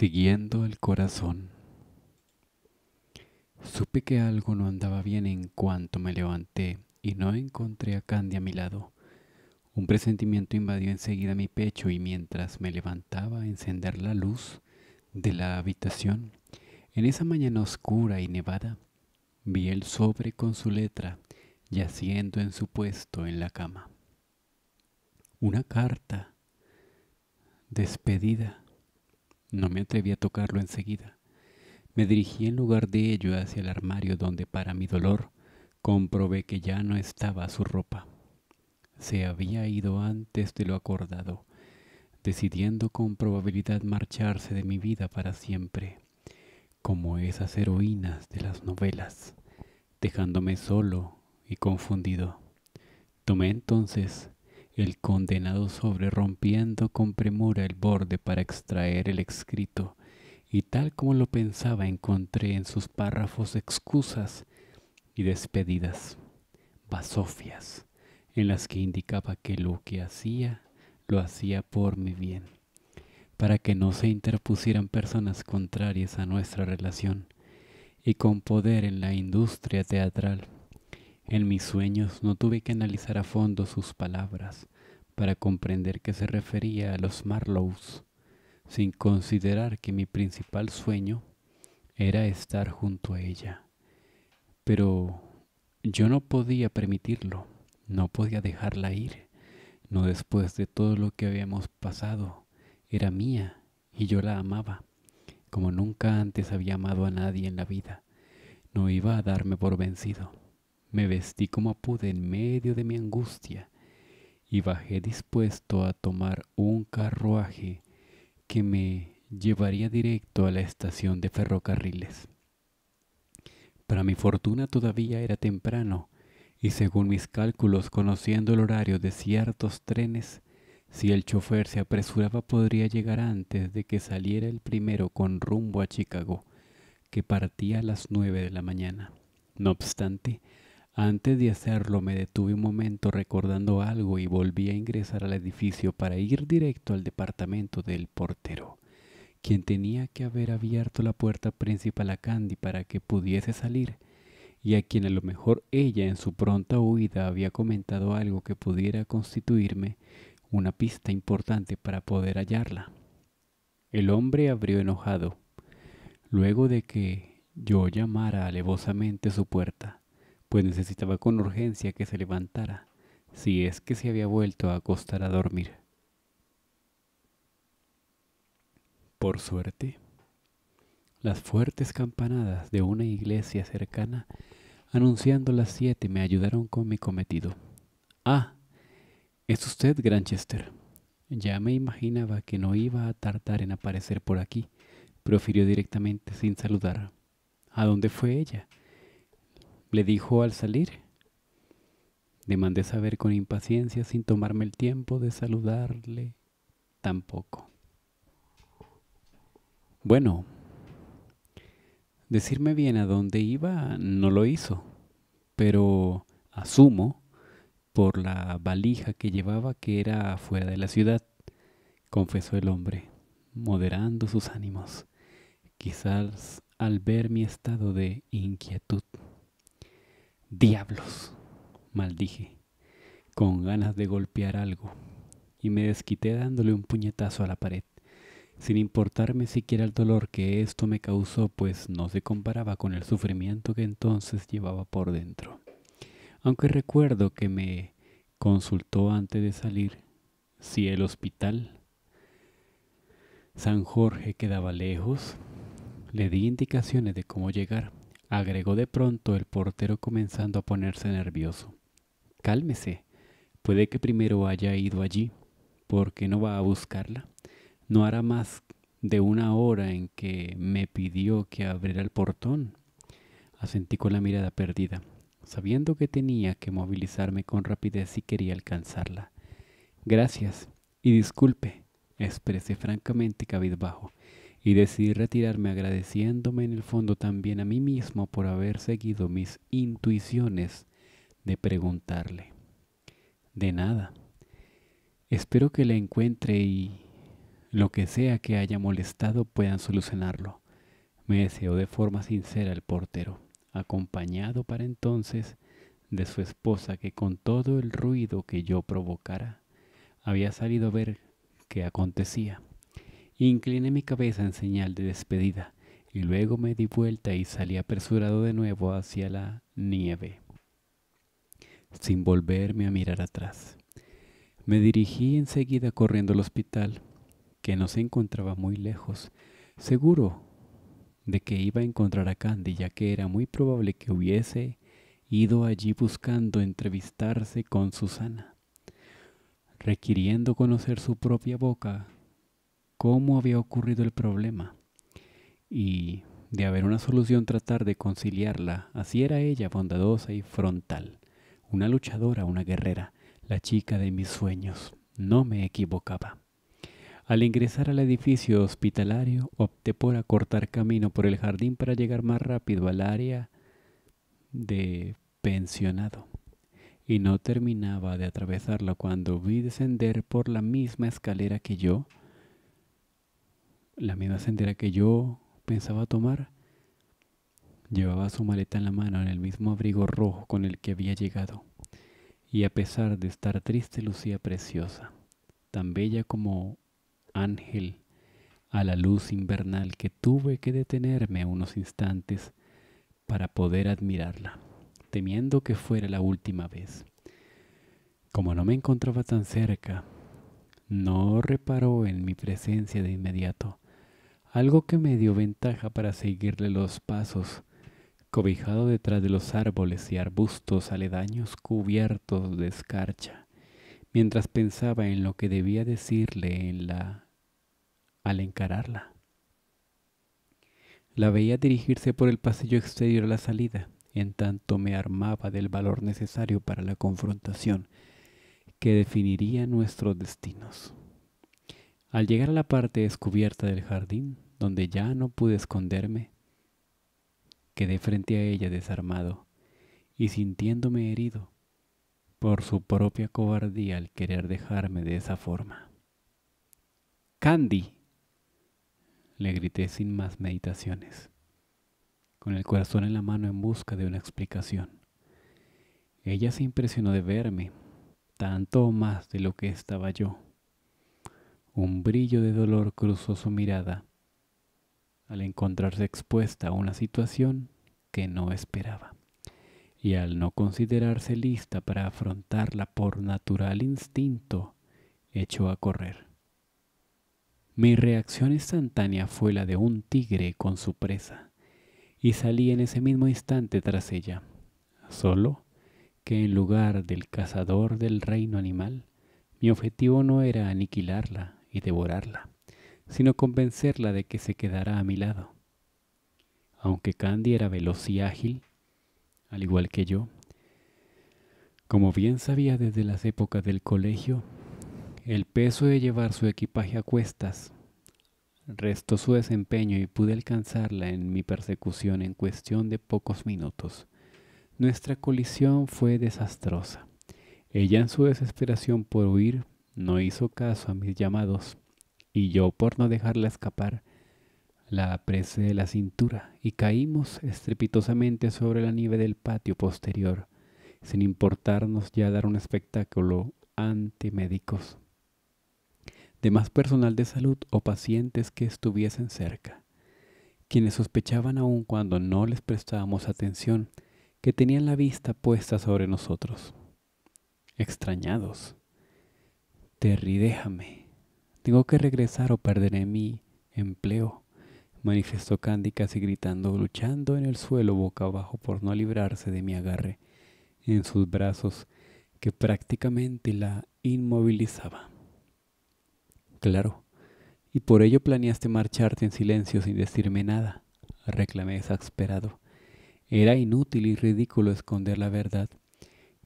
siguiendo el corazón. Supe que algo no andaba bien en cuanto me levanté y no encontré a Candy a mi lado. Un presentimiento invadió enseguida mi pecho y mientras me levantaba a encender la luz de la habitación, en esa mañana oscura y nevada, vi el sobre con su letra yaciendo en su puesto en la cama. Una carta despedida no me atreví a tocarlo enseguida. Me dirigí en lugar de ello hacia el armario donde, para mi dolor, comprobé que ya no estaba su ropa. Se había ido antes de lo acordado, decidiendo con probabilidad marcharse de mi vida para siempre, como esas heroínas de las novelas, dejándome solo y confundido. Tomé entonces el condenado sobre rompiendo con premura el borde para extraer el escrito, y tal como lo pensaba encontré en sus párrafos excusas y despedidas, basofias, en las que indicaba que lo que hacía lo hacía por mi bien, para que no se interpusieran personas contrarias a nuestra relación, y con poder en la industria teatral en mis sueños no tuve que analizar a fondo sus palabras para comprender que se refería a los Marlows, sin considerar que mi principal sueño era estar junto a ella. Pero yo no podía permitirlo, no podía dejarla ir, no después de todo lo que habíamos pasado. Era mía y yo la amaba, como nunca antes había amado a nadie en la vida. No iba a darme por vencido. Me vestí como pude en medio de mi angustia y bajé dispuesto a tomar un carruaje que me llevaría directo a la estación de ferrocarriles. Para mi fortuna todavía era temprano y según mis cálculos conociendo el horario de ciertos trenes, si el chofer se apresuraba podría llegar antes de que saliera el primero con rumbo a Chicago, que partía a las nueve de la mañana. No obstante, antes de hacerlo me detuve un momento recordando algo y volví a ingresar al edificio para ir directo al departamento del portero, quien tenía que haber abierto la puerta principal a Candy para que pudiese salir, y a quien a lo mejor ella en su pronta huida había comentado algo que pudiera constituirme una pista importante para poder hallarla. El hombre abrió enojado, luego de que yo llamara alevosamente su puerta pues necesitaba con urgencia que se levantara, si es que se había vuelto a acostar a dormir. Por suerte, las fuertes campanadas de una iglesia cercana, anunciando las siete, me ayudaron con mi cometido. Ah, es usted, Granchester. Ya me imaginaba que no iba a tardar en aparecer por aquí, profirió directamente sin saludar. ¿A dónde fue ella? le dijo al salir. Demandé saber con impaciencia sin tomarme el tiempo de saludarle tampoco. Bueno, decirme bien a dónde iba no lo hizo, pero asumo por la valija que llevaba que era fuera de la ciudad, confesó el hombre, moderando sus ánimos, quizás al ver mi estado de inquietud. Diablos, maldije, con ganas de golpear algo, y me desquité dándole un puñetazo a la pared, sin importarme siquiera el dolor que esto me causó, pues no se comparaba con el sufrimiento que entonces llevaba por dentro. Aunque recuerdo que me consultó antes de salir si el hospital San Jorge quedaba lejos, le di indicaciones de cómo llegar agregó de pronto el portero comenzando a ponerse nervioso. Cálmese. Puede que primero haya ido allí. ¿Por qué no va a buscarla? No hará más de una hora en que me pidió que abriera el portón. Asentí con la mirada perdida, sabiendo que tenía que movilizarme con rapidez si quería alcanzarla. Gracias y disculpe, expresé francamente cabizbajo y decidí retirarme agradeciéndome en el fondo también a mí mismo por haber seguido mis intuiciones de preguntarle. De nada. Espero que la encuentre y lo que sea que haya molestado puedan solucionarlo. Me deseó de forma sincera el portero, acompañado para entonces de su esposa que con todo el ruido que yo provocara había salido a ver qué acontecía. Incliné mi cabeza en señal de despedida y luego me di vuelta y salí apresurado de nuevo hacia la nieve, sin volverme a mirar atrás. Me dirigí enseguida corriendo al hospital, que no se encontraba muy lejos, seguro de que iba a encontrar a Candy, ya que era muy probable que hubiese ido allí buscando entrevistarse con Susana, requiriendo conocer su propia boca cómo había ocurrido el problema y de haber una solución tratar de conciliarla. Así era ella, bondadosa y frontal, una luchadora, una guerrera, la chica de mis sueños. No me equivocaba. Al ingresar al edificio hospitalario, opté por acortar camino por el jardín para llegar más rápido al área de pensionado. Y no terminaba de atravesarlo cuando vi descender por la misma escalera que yo la misma sendera que yo pensaba tomar. Llevaba su maleta en la mano en el mismo abrigo rojo con el que había llegado, y a pesar de estar triste lucía preciosa, tan bella como ángel a la luz invernal que tuve que detenerme unos instantes para poder admirarla, temiendo que fuera la última vez. Como no me encontraba tan cerca, no reparó en mi presencia de inmediato, algo que me dio ventaja para seguirle los pasos, cobijado detrás de los árboles y arbustos aledaños cubiertos de escarcha, mientras pensaba en lo que debía decirle en la al encararla. La veía dirigirse por el pasillo exterior a la salida, en tanto me armaba del valor necesario para la confrontación que definiría nuestros destinos. Al llegar a la parte descubierta del jardín, donde ya no pude esconderme, quedé frente a ella desarmado y sintiéndome herido por su propia cobardía al querer dejarme de esa forma. Candy, le grité sin más meditaciones, con el corazón en la mano en busca de una explicación. Ella se impresionó de verme, tanto más de lo que estaba yo. Un brillo de dolor cruzó su mirada al encontrarse expuesta a una situación que no esperaba y al no considerarse lista para afrontarla por natural instinto, echó a correr. Mi reacción instantánea fue la de un tigre con su presa, y salí en ese mismo instante tras ella, solo que en lugar del cazador del reino animal, mi objetivo no era aniquilarla, y devorarla, sino convencerla de que se quedara a mi lado. Aunque Candy era veloz y ágil, al igual que yo, como bien sabía desde las épocas del colegio, el peso de llevar su equipaje a cuestas restó su desempeño y pude alcanzarla en mi persecución en cuestión de pocos minutos. Nuestra colisión fue desastrosa. Ella en su desesperación por huir no hizo caso a mis llamados, y yo por no dejarla escapar, la apresé de la cintura y caímos estrepitosamente sobre la nieve del patio posterior, sin importarnos ya dar un espectáculo ante médicos, demás personal de salud o pacientes que estuviesen cerca, quienes sospechaban aún cuando no les prestábamos atención que tenían la vista puesta sobre nosotros. Extrañados, Terry, déjame. Tengo que regresar o perderé mi empleo, manifestó Candy casi gritando, luchando en el suelo boca abajo por no librarse de mi agarre en sus brazos que prácticamente la inmovilizaba. Claro, y por ello planeaste marcharte en silencio sin decirme nada, reclamé exasperado. Era inútil y ridículo esconder la verdad.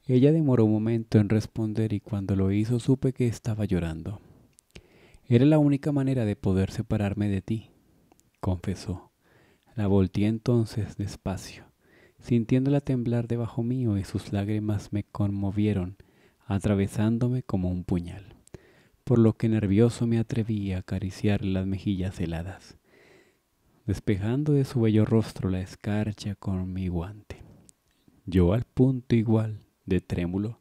Ella demoró un momento en responder y cuando lo hizo supe que estaba llorando. Era la única manera de poder separarme de ti, confesó. La volteé entonces despacio, sintiéndola temblar debajo mío y sus lágrimas me conmovieron, atravesándome como un puñal, por lo que nervioso me atreví a acariciar las mejillas heladas, despejando de su bello rostro la escarcha con mi guante. Yo al punto igual de trémulo,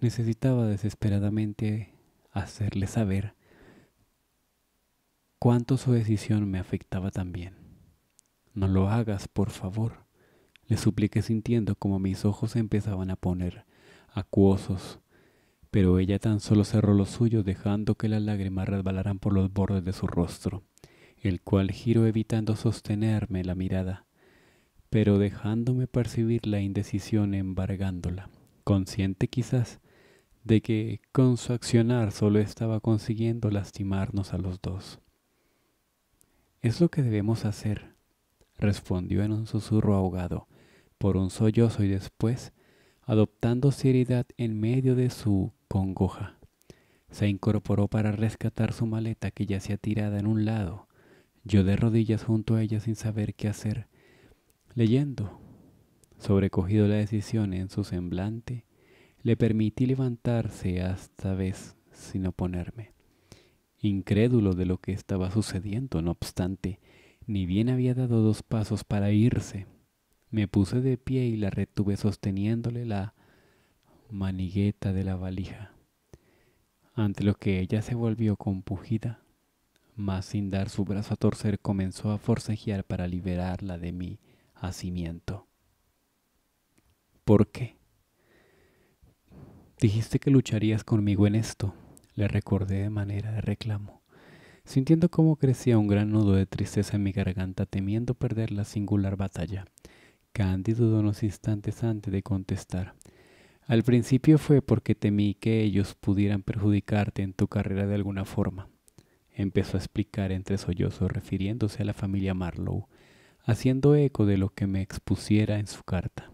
necesitaba desesperadamente hacerle saber cuánto su decisión me afectaba también. No lo hagas, por favor, le supliqué sintiendo como mis ojos se empezaban a poner acuosos, pero ella tan solo cerró los suyos dejando que las lágrimas resbalaran por los bordes de su rostro, el cual giró evitando sostenerme la mirada, pero dejándome percibir la indecisión embargándola consciente quizás de que con su accionar solo estaba consiguiendo lastimarnos a los dos. Es lo que debemos hacer, respondió en un susurro ahogado, por un sollozo y después, adoptando seriedad en medio de su congoja. Se incorporó para rescatar su maleta que ya se había tirada en un lado, yo de rodillas junto a ella sin saber qué hacer, leyendo Sobrecogido la decisión en su semblante, le permití levantarse hasta vez sin oponerme. Incrédulo de lo que estaba sucediendo, no obstante, ni bien había dado dos pasos para irse. Me puse de pie y la retuve sosteniéndole la manigueta de la valija, ante lo que ella se volvió compugida, mas sin dar su brazo a torcer comenzó a forcejear para liberarla de mi hacimiento. ¿Por qué? Dijiste que lucharías conmigo en esto, le recordé de manera de reclamo, sintiendo cómo crecía un gran nudo de tristeza en mi garganta, temiendo perder la singular batalla. Candy dudó unos instantes antes de contestar. Al principio fue porque temí que ellos pudieran perjudicarte en tu carrera de alguna forma. Empezó a explicar entre sollozos refiriéndose a la familia Marlowe, haciendo eco de lo que me expusiera en su carta.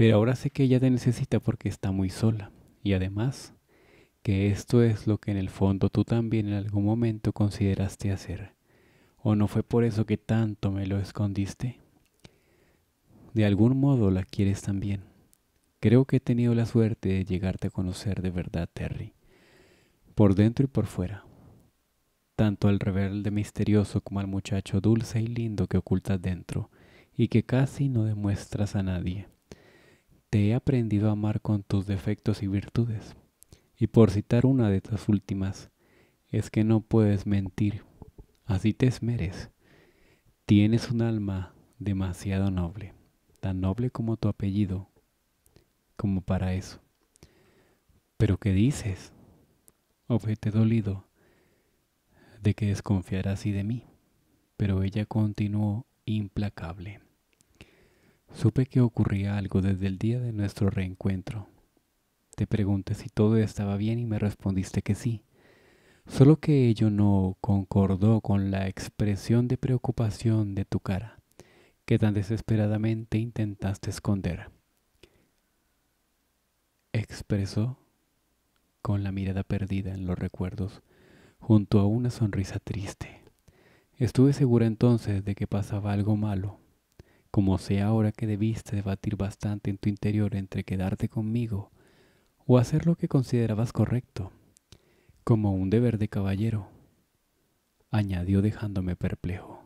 Pero ahora sé que ella te necesita porque está muy sola. Y además, que esto es lo que en el fondo tú también en algún momento consideraste hacer. ¿O no fue por eso que tanto me lo escondiste? De algún modo la quieres también. Creo que he tenido la suerte de llegarte a conocer de verdad, Terry. Por dentro y por fuera. Tanto al rebelde misterioso como al muchacho dulce y lindo que ocultas dentro y que casi no demuestras a nadie te he aprendido a amar con tus defectos y virtudes. Y por citar una de estas últimas, es que no puedes mentir, así te esmeres. Tienes un alma demasiado noble, tan noble como tu apellido, como para eso. Pero ¿qué dices? Objeté dolido de que desconfiaras y de mí, pero ella continuó implacable. Supe que ocurría algo desde el día de nuestro reencuentro. Te pregunté si todo estaba bien y me respondiste que sí, solo que ello no concordó con la expresión de preocupación de tu cara, que tan desesperadamente intentaste esconder. Expresó con la mirada perdida en los recuerdos, junto a una sonrisa triste. Estuve segura entonces de que pasaba algo malo, como sea ahora que debiste debatir bastante en tu interior entre quedarte conmigo o hacer lo que considerabas correcto, como un deber de caballero, añadió dejándome perplejo.